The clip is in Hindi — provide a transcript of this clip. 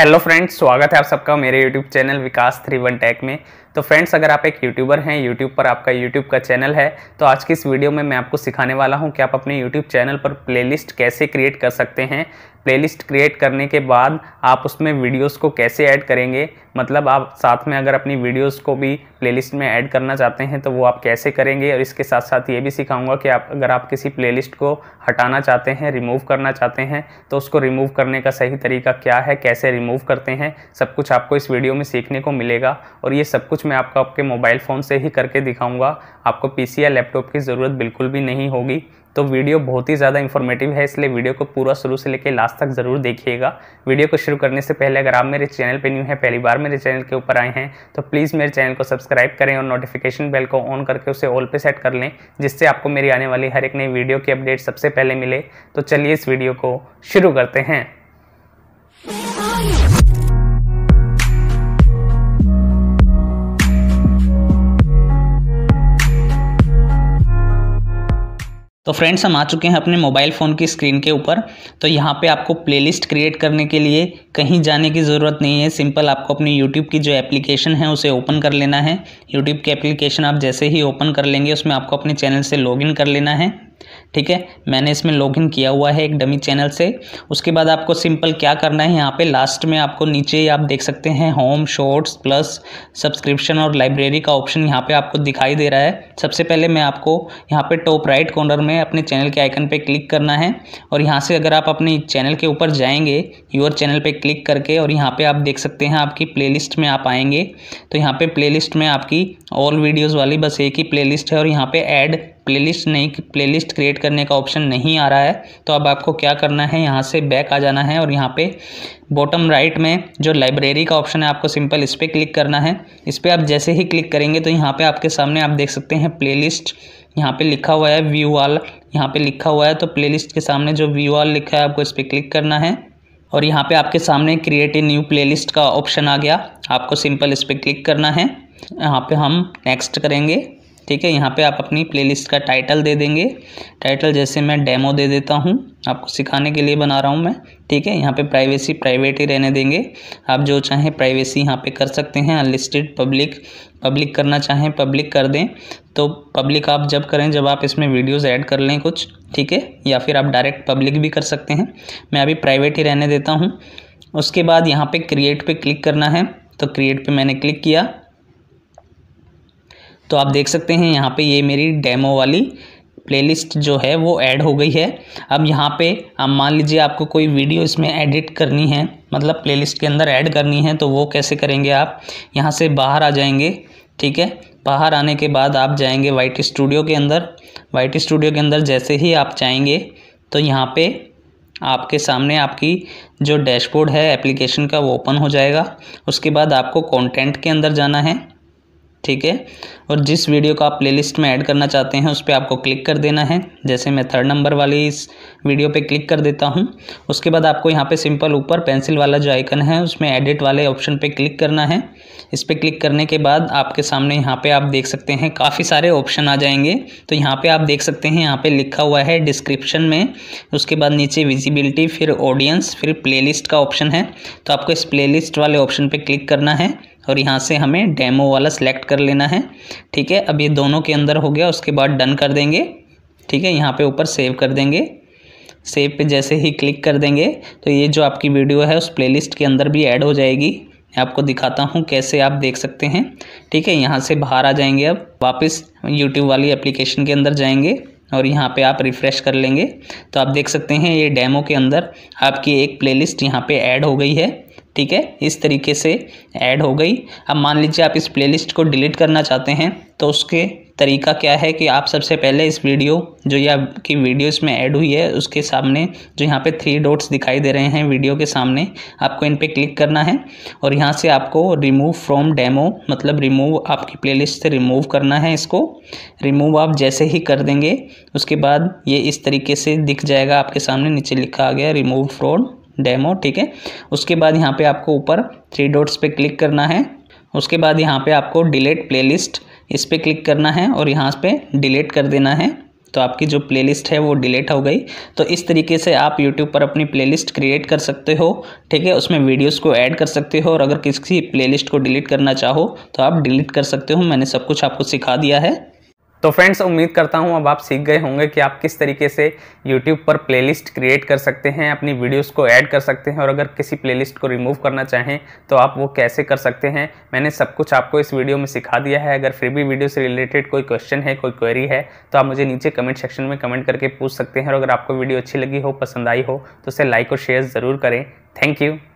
हेलो फ्रेंड्स स्वागत है आप सबका मेरे YouTube channel Vikas three one tech में तो फ्रेंड्स अगर आप एक यूट्यूबर हैं यूट्यूब पर आपका यूट्यूब का चैनल है तो आज की इस वीडियो में मैं आपको सिखाने वाला हूं कि आप अपने यूट्यूब चैनल पर प्लेलिस्ट कैसे क्रिएट कर सकते हैं प्लेलिस्ट क्रिएट करने के बाद आप उसमें वीडियोस को कैसे ऐड करेंगे मतलब आप साथ में अगर अपनी वीडियोस को भी प्लेलिस्ट में ऐड करना चाहते हैं तो वो आप कैसे करेंगे और इसके साथ साथ ये भी सिखाऊंगा कि आप अगर आप किसी प्लेलिस्ट को हटाना चाहते हैं रिमूव करना चाहते हैं तो उसको रिमूव करने का सही तरीका क्या है कैसे रिमूव करते हैं सब कुछ आपको इस वीडियो में सीखने को मिलेगा और ये सब कुछ मैं आपको आपके मोबाइल फ़ोन से ही करके दिखाऊंगा आपको पीसी या लैपटॉप की ज़रूरत बिल्कुल भी नहीं होगी तो वीडियो बहुत ही ज़्यादा इन्फॉर्मेटिव है इसलिए वीडियो को पूरा शुरू से लेकर लास्ट तक ज़रूर देखिएगा वीडियो को शुरू करने से पहले अगर आप मेरे चैनल पर न्यू हैं पहली बार मेरे चैनल के ऊपर आए हैं तो प्लीज़ मेरे चैनल को सब्सक्राइब करें और नोटिफिकेशन बेल को ऑन करके उसे ऑल पे सेट कर लें जिससे आपको मेरी आने वाली हर एक नई वीडियो की अपडेट सबसे पहले मिले तो चलिए इस वीडियो को शुरू करते हैं तो फ्रेंड्स हम आ चुके हैं अपने मोबाइल फ़ोन की स्क्रीन के ऊपर तो यहाँ पे आपको प्लेलिस्ट क्रिएट करने के लिए कहीं जाने की ज़रूरत नहीं है सिंपल आपको अपनी यूट्यूब की जो एप्लीकेशन है उसे ओपन कर लेना है यूट्यूब की एप्लीकेशन आप जैसे ही ओपन कर लेंगे उसमें आपको अपने चैनल से लॉगिन कर लेना है ठीक है मैंने इसमें लॉगिन किया हुआ है एक डमी चैनल से उसके बाद आपको सिंपल क्या करना है यहाँ पे लास्ट में आपको नीचे आप देख सकते हैं होम शॉर्ट्स प्लस सब्सक्रिप्शन और लाइब्रेरी का ऑप्शन यहाँ पे आपको दिखाई दे रहा है सबसे पहले मैं आपको यहाँ पे टॉप राइट कॉर्नर में अपने चैनल के आइकन पे क्लिक करना है और यहाँ से अगर आप अपने चैनल के ऊपर जाएंगे योर चैनल पर क्लिक करके और यहाँ पर आप देख सकते हैं आपकी प्ले में आप आएँगे तो यहाँ पर प्ले में आपकी ऑल वीडियोस वाली बस एक ही प्लेलिस्ट है और यहाँ पे ऐड प्लेलिस्ट नहीं प्लेलिस्ट क्रिएट करने का ऑप्शन नहीं आ रहा है तो अब आपको क्या करना है यहाँ से बैक आ जाना है और यहाँ पे बॉटम राइट में जो लाइब्रेरी का ऑप्शन है आपको सिंपल इस पर क्लिक करना है इस पर आप जैसे ही क्लिक करेंगे तो यहाँ पर आपके सामने आप देख सकते हैं लिस्ट यहाँ पे लिखा हुआ है व्यू वाल यहाँ पर लिखा हुआ है तो लिस्ट के सामने जो व्यू वाल लिखा है आपको इस पर क्लिक करना है और यहाँ पे आपके सामने क्रिएट ए न्यू प्लेलिस्ट का ऑप्शन आ गया आपको सिंपल इस पर क्लिक करना है यहाँ पे हम नेक्स्ट करेंगे ठीक है यहाँ पे आप अपनी प्लेलिस्ट का टाइटल दे देंगे टाइटल जैसे मैं डेमो दे देता हूँ आपको सिखाने के लिए बना रहा हूँ मैं ठीक है यहाँ पे प्राइवेसी प्राइवेट ही रहने देंगे आप जो चाहें प्राइवेसी यहाँ पे कर सकते हैं अनलिस्टेड पब्लिक पब्लिक करना चाहें पब्लिक कर दें तो पब्लिक आप जब करें जब आप इसमें वीडियोज़ ऐड कर लें कुछ ठीक है या फिर आप डायरेक्ट पब्लिक भी कर सकते हैं मैं अभी प्राइवेट ही रहने देता हूँ उसके बाद यहाँ पर क्रिएट पर क्लिक करना है तो क्रिएट पर मैंने क्लिक किया तो आप देख सकते हैं यहाँ पे ये मेरी डेमो वाली प्लेलिस्ट जो है वो ऐड हो गई है अब यहाँ पे आप मान लीजिए आपको कोई वीडियो इसमें एडिट करनी है मतलब प्लेलिस्ट के अंदर ऐड करनी है तो वो कैसे करेंगे आप यहाँ से बाहर आ जाएंगे ठीक है बाहर आने के बाद आप जाएंगे वाइट स्टूडियो के अंदर वाइट स्टूडियो के अंदर जैसे ही आप जाएंगे तो यहाँ पर आपके सामने आपकी जो डैशबोर्ड है एप्लीकेशन का वो ओपन हो जाएगा उसके बाद आपको कॉन्टेंट के अंदर जाना है ठीक है और जिस वीडियो को आप प्लेलिस्ट में ऐड करना चाहते हैं उस पर आपको क्लिक कर देना है जैसे मैं थर्ड नंबर वाली इस वीडियो पे क्लिक कर देता हूँ उसके बाद आपको यहाँ पे सिंपल ऊपर पेंसिल वाला जो आइकन है उसमें एडिट वाले ऑप्शन पे क्लिक करना है इस पर क्लिक करने के बाद आपके सामने यहाँ पर आप देख सकते हैं काफ़ी सारे ऑप्शन आ जाएंगे तो यहाँ पर आप देख सकते हैं यहाँ पर लिखा हुआ है डिस्क्रिप्शन में उसके बाद नीचे विजिबिलिटी फिर ऑडियंस फिर प्ले का ऑप्शन है तो आपको इस प्ले वाले ऑप्शन पर क्लिक करना है और यहाँ से हमें डेमो वाला सेलेक्ट कर लेना है ठीक है अब ये दोनों के अंदर हो गया उसके बाद डन कर देंगे ठीक है यहाँ पे ऊपर सेव कर देंगे सेव पे जैसे ही क्लिक कर देंगे तो ये जो आपकी वीडियो है उस प्लेलिस्ट के अंदर भी ऐड हो जाएगी मैं आपको दिखाता हूँ कैसे आप देख सकते हैं ठीक है यहाँ से बाहर आ जाएंगे अब वापस यूट्यूब वाली एप्लीकेशन के अंदर जाएंगे और यहाँ पे आप रिफ़्रेश कर लेंगे तो आप देख सकते हैं ये डेमो के अंदर आपकी एक प्लेलिस्ट यहाँ पर ऐड हो गई है ठीक है इस तरीके से ऐड हो गई अब मान लीजिए आप इस प्लेलिस्ट को डिलीट करना चाहते हैं तो उसके तरीका क्या है कि आप सबसे पहले इस वीडियो जो ये आपकी वीडियो इसमें ऐड हुई है उसके सामने जो यहाँ पे थ्री डॉट्स दिखाई दे रहे हैं वीडियो के सामने आपको इन पर क्लिक करना है और यहाँ से आपको रिमूव फ्रॉम डेमो मतलब रिमूव आपकी प्लेलिस्ट से रिमूव करना है इसको रिमूव आप जैसे ही कर देंगे उसके बाद ये इस तरीके से दिख जाएगा आपके सामने नीचे लिखा आ गया रिमूव फ्रॉम डेमो ठीक है उसके बाद यहाँ पे आपको ऊपर थ्री डॉट्स पे क्लिक करना है उसके बाद यहाँ पे आपको डिलीट प्लेलिस्ट इस पर क्लिक करना है और यहाँ पे डिलीट कर देना है तो आपकी जो प्लेलिस्ट है वो डिलीट हो गई तो इस तरीके से आप यूट्यूब पर अपनी प्लेलिस्ट क्रिएट कर सकते हो ठीक है उसमें वीडियोस को ऐड कर सकते हो और अगर किसी प्लेलिस्ट को डिलीट करना चाहो तो आप डिलीट कर सकते हो मैंने सब कुछ आपको सिखा दिया है तो फ्रेंड्स उम्मीद करता हूँ अब आप सीख गए होंगे कि आप किस तरीके से YouTube पर प्लेलिस्ट क्रिएट कर सकते हैं अपनी वीडियोस को ऐड कर सकते हैं और अगर किसी प्लेलिस्ट को रिमूव करना चाहें तो आप वो कैसे कर सकते हैं मैंने सब कुछ आपको इस वीडियो में सिखा दिया है अगर फिर भी वीडियो से रिलेटेड कोई क्वेश्चन है कोई क्वेरी है तो आप मुझे नीचे कमेंट सेक्शन में कमेंट करके पूछ सकते हैं और अगर आपको वीडियो अच्छी लगी हो पसंद आई हो तो उसे लाइक और शेयर ज़रूर करें थैंक यू